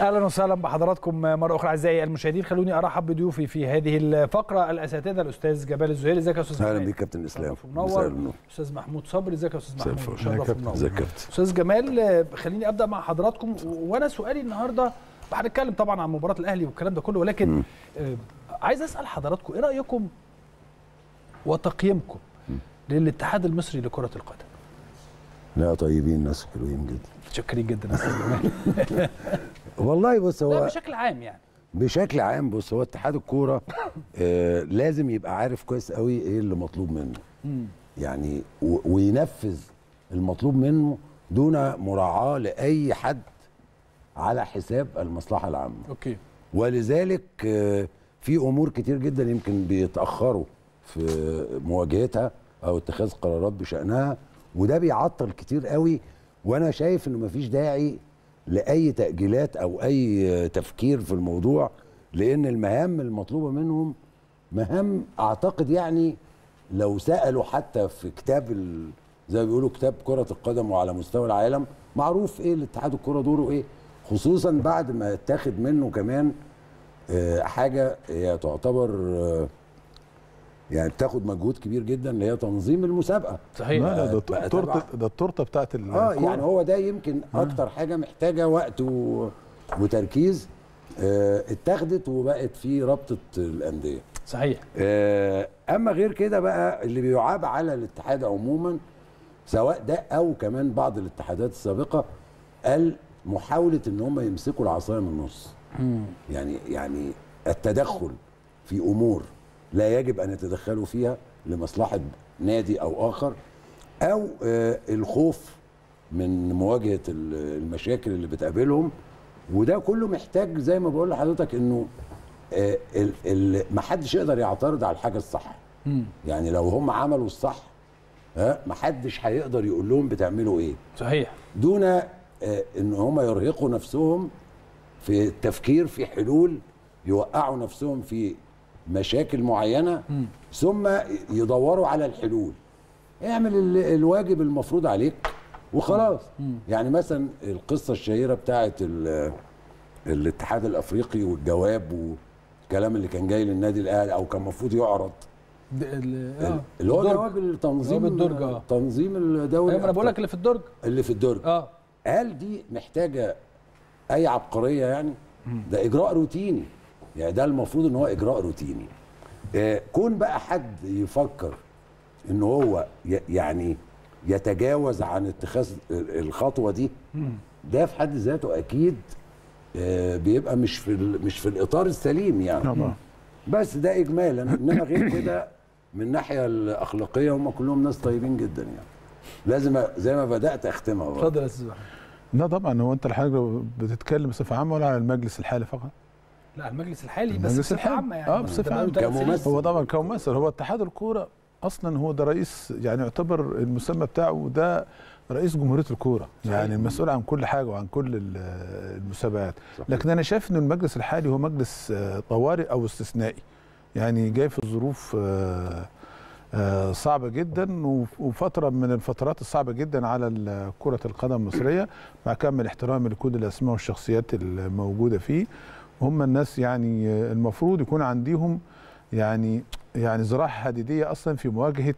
اهلا وسهلا بحضراتكم مره اخرى اعزائي المشاهدين خلوني ارحب بضيوفي في هذه الفقره الاساتذه الاستاذ جبال الزهير ازيك يا استاذ اهلا بك كابتن اسلام منور استاذ محمود صبري ازيك يا استاذ محمود شرف استاذ جمال خليني ابدا مع حضراتكم وانا سؤالي النهارده هنتكلم طبعا عن مباراه الاهلي والكلام ده كله ولكن م. آه، عايز اسال حضراتكم ايه رايكم وتقييمكم للاتحاد المصري لكره القدم لا طيبين ناس حلوين جدا متشكرين جدا والله بص هو بشكل عام يعني بشكل عام بص هو اتحاد الكوره آه لازم يبقى عارف كويس قوي ايه اللي مطلوب منه يعني وينفذ المطلوب منه دون مراعاه لاي حد على حساب المصلحه العامه اوكي ولذلك آه، في امور كتير جدا يمكن بيتاخروا في مواجهتها او اتخاذ قرارات بشانها وده بيعطل كتير قوي وانا شايف انه مفيش داعي لاي تاجيلات او اي تفكير في الموضوع لان المهام المطلوبه منهم مهام اعتقد يعني لو سالوا حتى في كتاب ال... زي ما بيقولوا كتاب كره القدم وعلى مستوى العالم معروف ايه الاتحاد الكره دوره ايه خصوصا بعد ما اتاخد منه كمان آه، حاجه هي تعتبر آه، يعني بتاخد مجهود كبير جدا اللي هي تنظيم المسابقه صحيح ده التورته ده التورته بتاعت اه يعني هو ده يمكن اكتر حاجه محتاجه وقت وتركيز آه اتاخدت وبقت في رابطه الانديه صحيح آه اما غير كده بقى اللي بيعاب على الاتحاد عموما سواء ده او كمان بعض الاتحادات السابقه قال محاوله ان هم يمسكوا العصايه من النص يعني يعني التدخل في امور لا يجب ان يتدخلوا فيها لمصلحه نادي او اخر او آه، الخوف من مواجهه المشاكل اللي بتقابلهم وده كله محتاج زي ما بقول لحضرتك انه آه، ما حدش يقدر يعترض على الحاجه الصح يعني لو هم عملوا الصح ها محدش هيقدر يقول لهم بتعملوا ايه صحيح دون آه، ان هم يرهقوا نفسهم في التفكير في حلول يوقعوا نفسهم في مشاكل معينه ثم يدوروا على الحلول اعمل الواجب المفروض عليك وخلاص يعني مثلا القصه الشهيره بتاعه الاتحاد الافريقي والجواب والكلام اللي كان جاي للنادي الاهلي او كان المفروض يعرض اللي آه. هو جواب التنظيم الدرج اه تنظيم الدوري أيوة، انا بقول لك اللي في الدرج اللي في الدرج اه هل دي محتاجه اي عبقريه يعني ده اجراء روتيني يعني ده المفروض ان هو اجراء روتيني آه، كون بقى حد يفكر ان هو يعني يتجاوز عن اتخاذ الخطوه دي ده في حد ذاته اكيد آه، بيبقى مش في مش في الاطار السليم يعني طبعا بس ده اجمالا انما غير كده من الناحيه الاخلاقيه هم كلهم ناس طيبين جدا يعني لازم زي ما بدات اختمها اتفضل يا استاذ لا طبعا هو انت الحاجه بتتكلم بصفه عامه ولا على المجلس الحالي فقط لا المجلس الحالي بس بصفه عامه يعني اه بصفه عامه كممثل هو طبعا كممثل هو اتحاد الكوره اصلا هو ده رئيس يعني يعتبر المسمى بتاعه ده رئيس جمهوريه الكوره يعني المسؤول عن كل حاجه وعن كل المسابقات لكن انا شايف ان المجلس الحالي هو مجلس آه، طوارئ او استثنائي يعني جاي في ظروف آه، آه، صعبه جدا وفتره من الفترات الصعبه جدا على كره القدم المصريه مع كامل احترامي لكل الاسماء والشخصيات الموجوده فيه هم الناس يعني المفروض يكون عندهم يعني يعني ذراع حديديه اصلا في مواجهه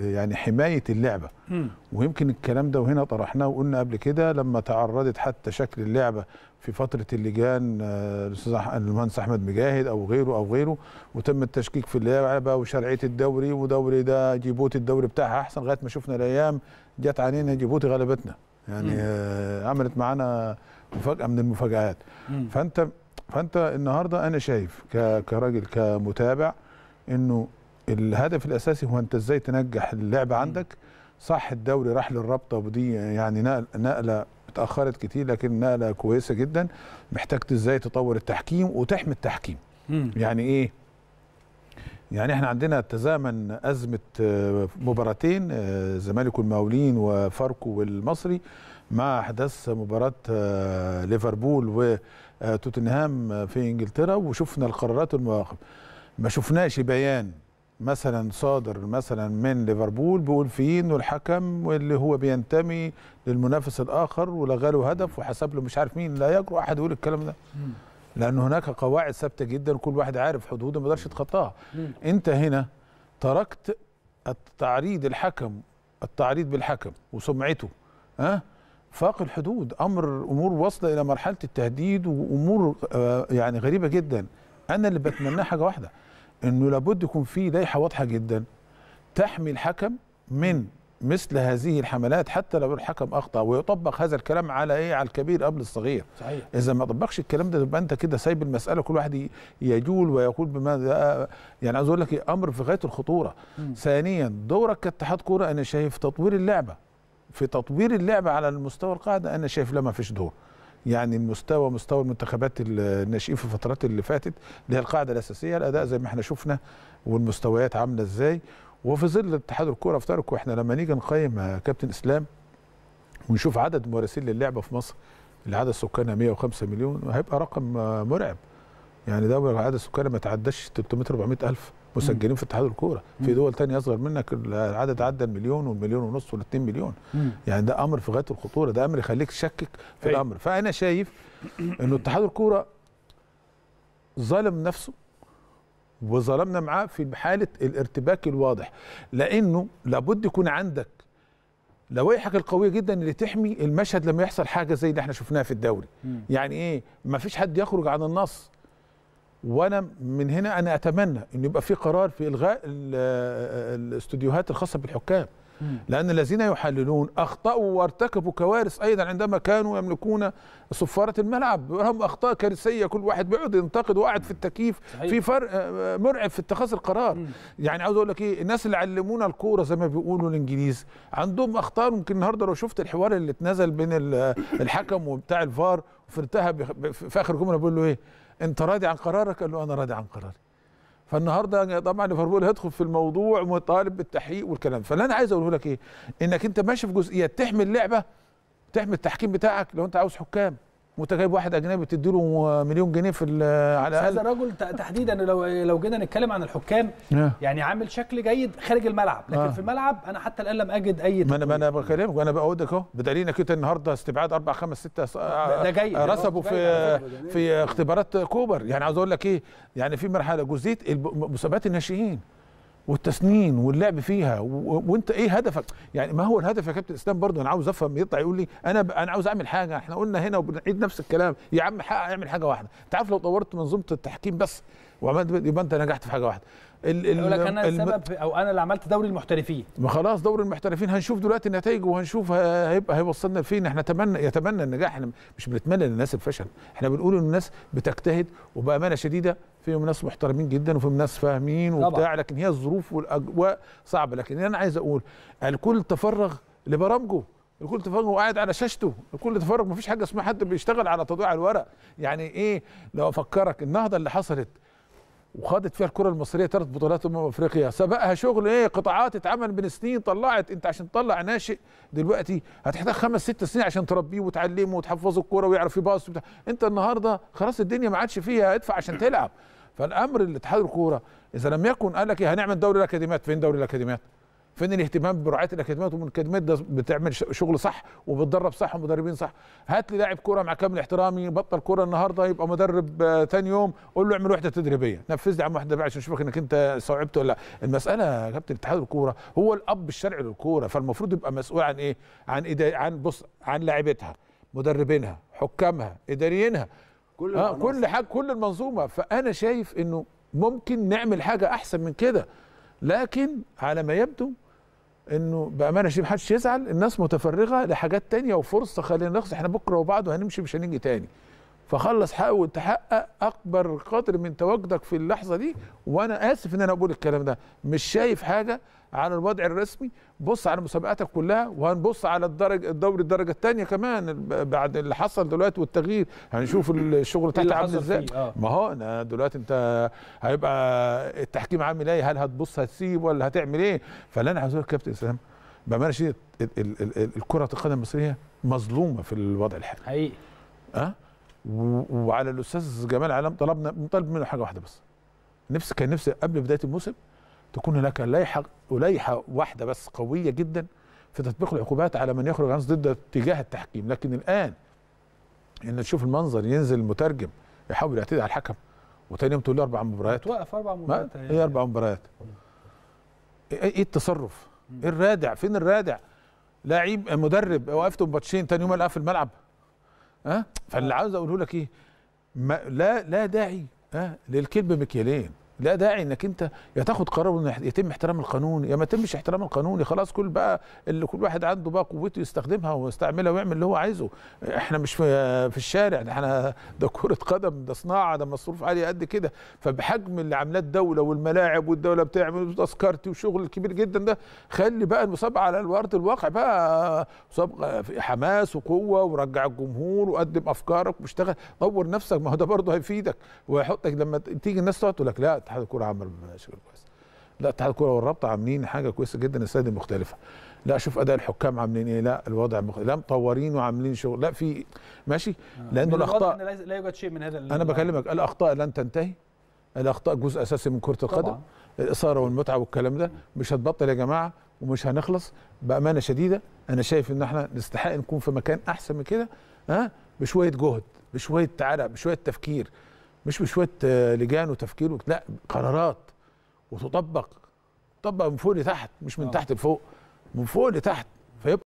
يعني حمايه اللعبه م. ويمكن الكلام ده وهنا طرحناه وقلنا قبل كده لما تعرضت حتى شكل اللعبه في فتره اللجان آه، الاستاذ المهندس احمد مجاهد او غيره او غيره وتم التشكيك في اللعبه وشرعيه الدوري ودوري ده جيبوتي الدوري بتاعها احسن لغايه ما شفنا الايام جت علينا جيبوتي غلبتنا يعني آه، عملت معانا مفاجاه من المفاجات فانت فانت النهارده انا شايف كراجل كمتابع انه الهدف الاساسي هو انت ازاي تنجح اللعبه عندك صح الدوري راح للرابطه ودي يعني نقل نقله اتاخرت كتير لكن نقله كويسه جدا محتاج ازاي تطور التحكيم وتحمي التحكيم مم. يعني ايه يعني احنا عندنا تزامن ازمه آه، مباراتين الزمالك آه، والمقاولين وفاركو والمصري مع احداث مباراه آه، ليفربول وتوتنهام آه، في انجلترا وشفنا القرارات والمواقف ما شفناش بيان مثلا صادر مثلا من ليفربول بيقول فيه انه الحكم واللي هو بينتمي للمنافس الاخر ولغى له هدف وحسب له مش عارف مين لا يجرؤ احد يقول الكلام ده لان هناك قواعد ثابته جدا وكل واحد عارف حدوده ما يقدرش يتخطاها انت هنا تركت التعريض الحكم التعريض بالحكم وسمعته ها أه؟ فاق الحدود امر امور واصله الى مرحله التهديد وامور آه، يعني غريبه جدا انا اللي بتمناه حاجه واحده انه لابد يكون في لائحه واضحه جدا تحمي الحكم من مثل هذه الحملات حتى لو الحكم اخطا ويطبق هذا الكلام على ايه على الكبير قبل الصغير صحيح. اذا ما طبقش الكلام ده يبقى انت كده سايب المساله كل واحد يجول ويقول بما يعني عايز اقول لك إيه؟ امر في غايه الخطوره م. ثانيا دورك كاتحاد كوره انا شايف تطوير اللعبه في تطوير اللعبه على المستوى القاعده انا شايف لا ما فيش دور يعني المستوى مستوى المنتخبات الناشئين في الفترات اللي فاتت اللي هي القاعده الاساسيه الاداء زي ما احنا شفنا والمستويات عامله ازاي وفي ظل اتحاد الكوره في تاركه احنا لما نيجي نقيم كابتن اسلام ونشوف عدد ممارسين للعبه في مصر اللي عدد سكانها 105 مليون هيبقى رقم مرعب يعني دوري عدد سكانها ما تعداش 300 400 الف مسجلين في اتحاد الكوره في دول تانية اصغر منك العدد عدى المليون والمليون ونص وال2 مليون مم. يعني ده امر في غايه الخطوره ده امر يخليك تشكك في أي. أيوة. الامر فانا شايف انه اتحاد الكوره ظلم نفسه وظلمنا معاه في حاله الارتباك الواضح لانه لابد يكون عندك لوائحك القويه جدا اللي تحمي المشهد لما يحصل حاجه زي اللي احنا شفناها في الدوري مم. يعني ايه ما فيش حد يخرج عن النص وانا من هنا انا اتمنى ان يبقى في قرار في الغاء الاستوديوهات الخاصه بالحكام لان الذين يحللون اخطاوا وارتكبوا كوارث ايضا عندما كانوا يملكون صفاره الملعب لهم اخطاء كارثيه كل واحد بيقعد ينتقد وقاعد في التكييف في فرق آه، آه، مرعب في اتخاذ القرار يعني عاوز اقول لك ايه الناس اللي علمونا الكوره زي ما بيقولوا الانجليز عندهم اخطاء ممكن النهارده لو شفت الحوار اللي اتنزل بين الحكم وبتاع الفار وفي انتهى في اخر جمله بيقول له ايه انت راضي عن قرارك قال له انا راضي عن قراري فالنهارده طبعا ليفربول هيدخل في الموضوع مطالب بالتحقيق والكلام فاللي انا عايز اقوله لك ايه انك انت ماشي في جزئيات تحمي اللعبه تحمي التحكيم بتاعك لو انت عاوز حكام وانت جايب واحد اجنبي بتديله مليون جنيه في على الاقل هذا الرجل تحديدا لو لو جينا نتكلم عن الحكام اه. يعني عامل شكل جيد خارج الملعب لكن آه. في الملعب انا حتى الان لم اجد اي ما انا ما انا بكلمك وانا بقول لك اهو بدليل انك انت النهارده استبعاد اربع خمس سته ده جاي آه، رسبوا في في اختبارات كوبر يعني عاوز اقول لك ايه يعني في مرحله جزئيه مسابقات الناشئين والتسنين واللعب فيها وانت ايه هدفك يعني ما هو الهدف يا كابتن اسلام برضه انا عاوز افهم يطلع يقول لي انا ب... انا عاوز اعمل حاجه احنا قلنا هنا وبنعيد نفس الكلام يا عم حقق اعمل حاجه واحده انت عارف لو طورت منظومه التحكيم بس وعملت يبقى انت نجحت في حاجه واحده ال ال يقول لك انا السبب او انا اللي عملت دوري المحترفين ما خلاص دوري المحترفين هنشوف دلوقتي النتائج وهنشوف هيبقى هيوصلنا لفين احنا تمنى يتمنى النجاح احنا مش بنتمنى للناس الفشل احنا بنقول ان الناس بتجتهد وبامانه شديده فيهم ناس محترمين جدا وفيهم ناس فاهمين وبتاع لكن هي الظروف والاجواء صعبه لكن انا عايز اقول الكل تفرغ لبرامجه الكل تفرغ وقاعد على شاشته الكل تفرغ ما فيش حاجه اسمها حد بيشتغل على تضييع الورق يعني ايه لو افكرك النهضه اللي حصلت وخدت فيها الكره المصريه ثلاث بطولات امم افريقيا سبقها شغل ايه قطاعات اتعمل من سنين طلعت انت عشان تطلع ناشئ دلوقتي هتحتاج خمس ست سنين عشان تربيه وتعلمه وتحفظه الكوره ويعرف يباص انت النهارده خلاص الدنيا ما عادش فيها ادفع عشان تلعب فالامر الاتحاد الكوره اذا لم يكن قال لك هنعمل دوري الاكاديميات فين دوري الاكاديميات؟ فين الاهتمام برعايه الاكاديميات ومن الاكاديميات ده بتعمل شغل صح وبتدرب صح ومدربين صح هات لي لاعب كوره مع كامل احترامي بطل كوره النهارده يبقى مدرب ثاني آه، يوم قول له اعمل وحده تدريبيه نفذ لي عم وحده عشان اشوفك انك انت استوعبت ولا لا المساله يا كابتن اتحاد الكوره هو الاب الشرعي للكوره فالمفروض يبقى مسؤول عن ايه عن إدا... عن بص عن لاعبتها مدربينها حكامها اداريينها كل آه كل حاجه كل المنظومه فانا شايف انه ممكن نعمل حاجه احسن من كده لكن على ما يبدو انه بامانه شديده محدش يزعل الناس متفرغه لحاجات تانية وفرصه خلينا ناخد احنا بكره وبعده هنمشي مش هنيجي تاني فخلص حاول تحقق اكبر قدر من تواجدك في اللحظه دي وانا اسف ان انا اقول الكلام ده مش شايف حاجه على الوضع الرسمي بص على مسابقاتك كلها وهنبص على الدرج الدوري الدرجه الثانيه كمان بعد اللي حصل دلوقتي والتغيير هنشوف الشغل إيه تحت عامل ازاي آه. ما هو انا دلوقتي انت هيبقى التحكيم عامل ايه هل هتبص هتسيب ولا هتعمل ايه فاللي انا عايز اقول كابتن اسلام بامانه شديد الكره القدم المصريه مظلومه في الوضع الحالي حقيقي أه؟ وعلى الاستاذ جمال علام طلبنا طلب منه حاجه واحده بس نفسي كان نفسي قبل بدايه الموسم تكون هناك لائحه ولائحه واحده بس قويه جدا في تطبيق العقوبات على من يخرج عن ضد اتجاه التحكيم لكن الان ان تشوف المنظر ينزل المترجم يحاول يعتدي على الحكم وتاني يوم تقول له اربع مباريات توقف اربع مباريات ايه يعني اربع مباريات ايه, إيه التصرف؟ ايه الرادع؟ فين الرادع؟ لاعب مدرب وقفته بماتشين تاني يوم في الملعب ها أه؟ فاللي عاوز اقوله لك ايه؟ ما لا لا داعي ها أه؟ للكذب مكيالين لا داعي انك انت يا تاخد قرار ان يتم احترام القانون يا ما يتمش احترام القانون خلاص كل بقى اللي كل واحد عنده بقى قوته يستخدمها ويستعملها ويعمل اللي هو عايزه احنا مش في, في الشارع احنا ده كره قدم ده صناعه ده مصروف عليه قد كده فبحجم اللي عاملاه الدوله والملاعب والدوله بتعمل تذكرتي وشغل كبير جدا ده خلي بقى المسابقه على ارض الواقع بقى مسابقه حماس وقوه ورجع الجمهور وقدم افكارك واشتغل طور نفسك ما هو ده برضه هيفيدك وهيحطك لما تيجي الناس تقعد تقول لك لا اتحاد الكوره عمل شغل كويس لا اتحاد الكوره والرابطه عاملين حاجه كويسه جدا السنه دي مختلفه لا اشوف اداء الحكام عاملين ايه لا الوضع مخ... لا مطورين وعاملين شغل لا في ماشي آه. لانه الاخطاء لا يوجد شيء من هذا انا بكلمك الاخطاء لن تنتهي الاخطاء جزء اساسي من كره القدم طبعا. الاثاره والمتعه والكلام ده مش هتبطل يا جماعه ومش هنخلص بامانه شديده انا شايف ان احنا نستحق نكون في مكان احسن من كده ها بشويه جهد بشويه تعرق بشويه تفكير مش بشويه آه، لجان وتفكير لا قرارات وتطبق تطبق من فوق لتحت مش من آه. تحت لفوق من فوق لتحت فيبقى